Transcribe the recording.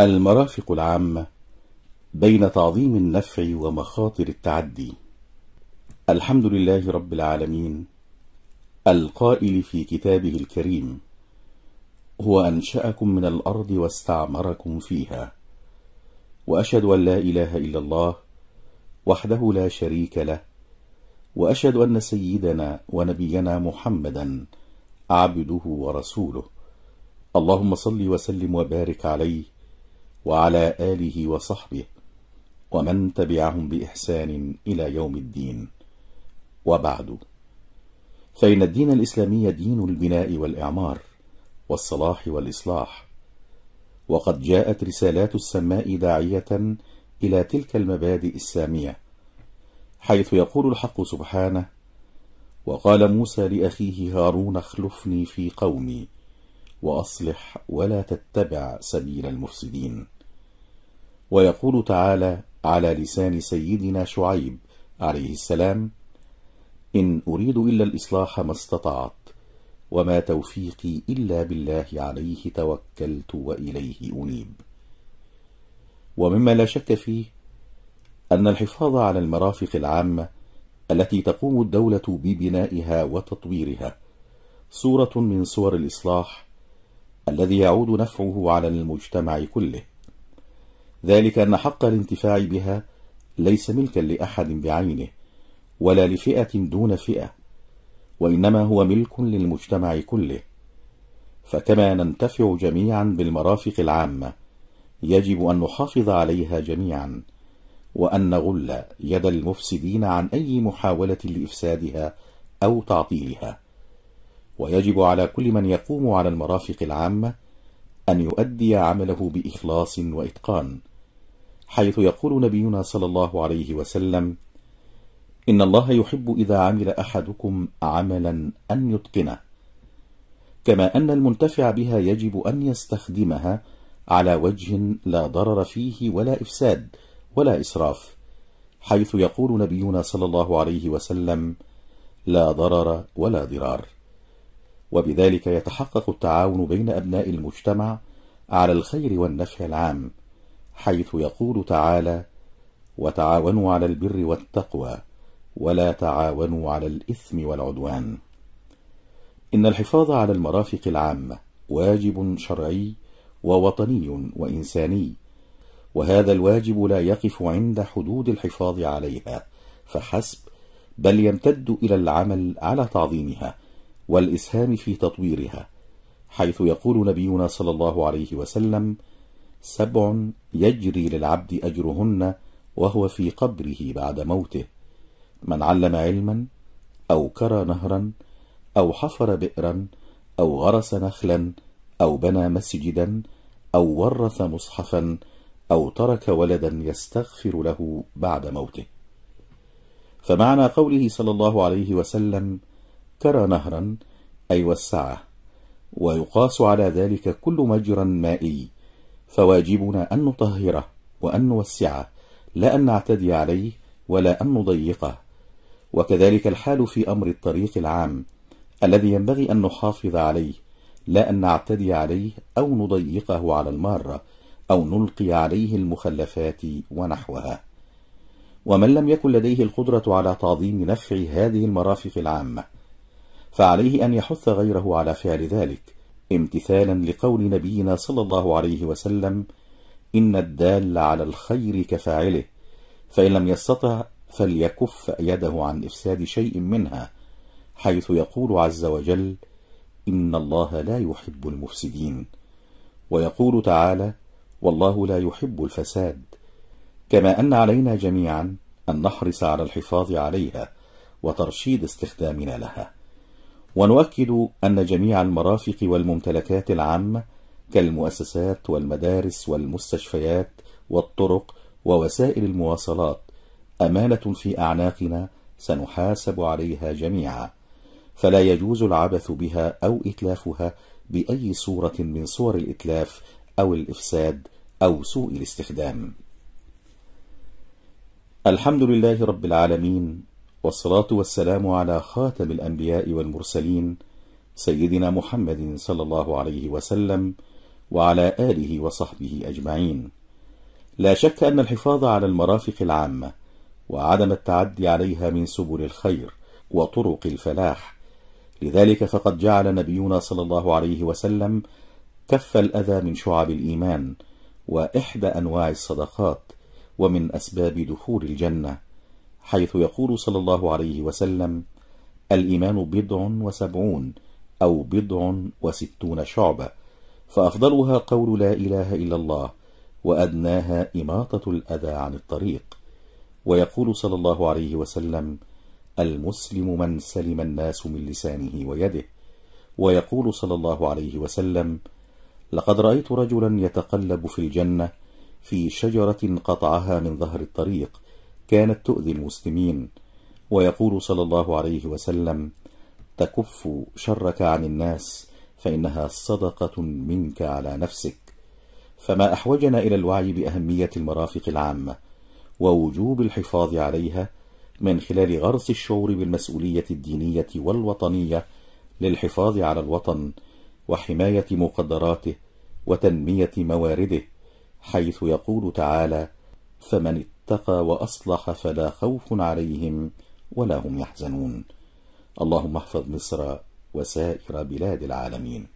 المرافق العامة بين تعظيم النفع ومخاطر التعدي الحمد لله رب العالمين القائل في كتابه الكريم هو أنشأكم من الأرض واستعمركم فيها وأشهد أن لا إله إلا الله وحده لا شريك له وأشهد أن سيدنا ونبينا محمدا عبده ورسوله اللهم صل وسلم وبارك عليه وعلى آله وصحبه ومن تبعهم بإحسان إلى يوم الدين وبعد فإن الدين الإسلامي دين البناء والإعمار والصلاح والإصلاح وقد جاءت رسالات السماء داعية إلى تلك المبادئ السامية حيث يقول الحق سبحانه وقال موسى لأخيه هارون اخلفني في قومي وأصلح ولا تتبع سبيل المفسدين ويقول تعالى على لسان سيدنا شعيب عليه السلام إن أريد إلا الإصلاح ما استطعت وما توفيقي إلا بالله عليه توكلت وإليه أنيب ومما لا شك فيه أن الحفاظ على المرافق العامة التي تقوم الدولة ببنائها وتطويرها صورة من صور الإصلاح الذي يعود نفعه على المجتمع كله ذلك أن حق الانتفاع بها ليس ملكا لأحد بعينه ولا لفئة دون فئة وإنما هو ملك للمجتمع كله فكما ننتفع جميعا بالمرافق العامة يجب أن نحافظ عليها جميعا وأن نغل يد المفسدين عن أي محاولة لإفسادها أو تعطيلها ويجب على كل من يقوم على المرافق العامة أن يؤدي عمله بإخلاص وإتقان حيث يقول نبينا صلى الله عليه وسلم إن الله يحب إذا عمل أحدكم عملا أن يتقنه كما أن المنتفع بها يجب أن يستخدمها على وجه لا ضرر فيه ولا إفساد ولا إسراف حيث يقول نبينا صلى الله عليه وسلم لا ضرر ولا ضرار وبذلك يتحقق التعاون بين أبناء المجتمع على الخير والنفع العام حيث يقول تعالى وتعاونوا على البر والتقوى ولا تعاونوا على الإثم والعدوان إن الحفاظ على المرافق العامة واجب شرعي ووطني وإنساني وهذا الواجب لا يقف عند حدود الحفاظ عليها فحسب بل يمتد إلى العمل على تعظيمها والإسهام في تطويرها حيث يقول نبينا صلى الله عليه وسلم سبع يجري للعبد أجرهن وهو في قبره بعد موته من علم علما أو كرى نهرا أو حفر بئرا أو غرس نخلا أو بنى مسجدا أو ورث مصحفا أو ترك ولدا يستغفر له بعد موته فمعنى قوله صلى الله عليه وسلم كرى نهرا أي وسعه ويقاس على ذلك كل مجرى مائي فواجبنا أن نطهره وأن نوسعه لا أن نعتدي عليه ولا أن نضيقه وكذلك الحال في أمر الطريق العام الذي ينبغي أن نحافظ عليه لا أن نعتدي عليه أو نضيقه على المارة أو نلقي عليه المخلفات ونحوها ومن لم يكن لديه القدرة على تعظيم نفع هذه المرافق العامة فعليه أن يحث غيره على فعل ذلك امتثالا لقول نبينا صلى الله عليه وسلم إن الدال على الخير كفاعله فإن لم يستطع فليكف يده عن إفساد شيء منها حيث يقول عز وجل إن الله لا يحب المفسدين ويقول تعالى والله لا يحب الفساد كما أن علينا جميعا أن نحرص على الحفاظ عليها وترشيد استخدامنا لها ونؤكد أن جميع المرافق والممتلكات العامة كالمؤسسات والمدارس والمستشفيات والطرق ووسائل المواصلات أمانة في أعناقنا سنحاسب عليها جميعا فلا يجوز العبث بها أو إتلافها بأي صورة من صور الإتلاف أو الإفساد أو سوء الاستخدام الحمد لله رب العالمين والصلاة والسلام على خاتم الأنبياء والمرسلين سيدنا محمد صلى الله عليه وسلم وعلى آله وصحبه أجمعين لا شك أن الحفاظ على المرافق العامة وعدم التعدي عليها من سبل الخير وطرق الفلاح لذلك فقد جعل نبينا صلى الله عليه وسلم كف الأذى من شعب الإيمان وإحدى أنواع الصدقات ومن أسباب دخول الجنة حيث يقول صلى الله عليه وسلم الإيمان بضع وسبعون أو بضع وستون شعبة فأفضلها قول لا إله إلا الله وأدناها إماطة الأذى عن الطريق ويقول صلى الله عليه وسلم المسلم من سلم الناس من لسانه ويده ويقول صلى الله عليه وسلم لقد رأيت رجلا يتقلب في الجنة في شجرة قطعها من ظهر الطريق كانت تؤذي المسلمين ويقول صلى الله عليه وسلم تكف شرك عن الناس فإنها صدقة منك على نفسك فما أحوجنا إلى الوعي بأهمية المرافق العامة ووجوب الحفاظ عليها من خلال غرس الشعور بالمسؤولية الدينية والوطنية للحفاظ على الوطن وحماية مقدراته وتنمية موارده حيث يقول تعالى فمن اتقى وأصلح فلا خوف عليهم ولا هم يحزنون اللهم احفظ مصر وسائر بلاد العالمين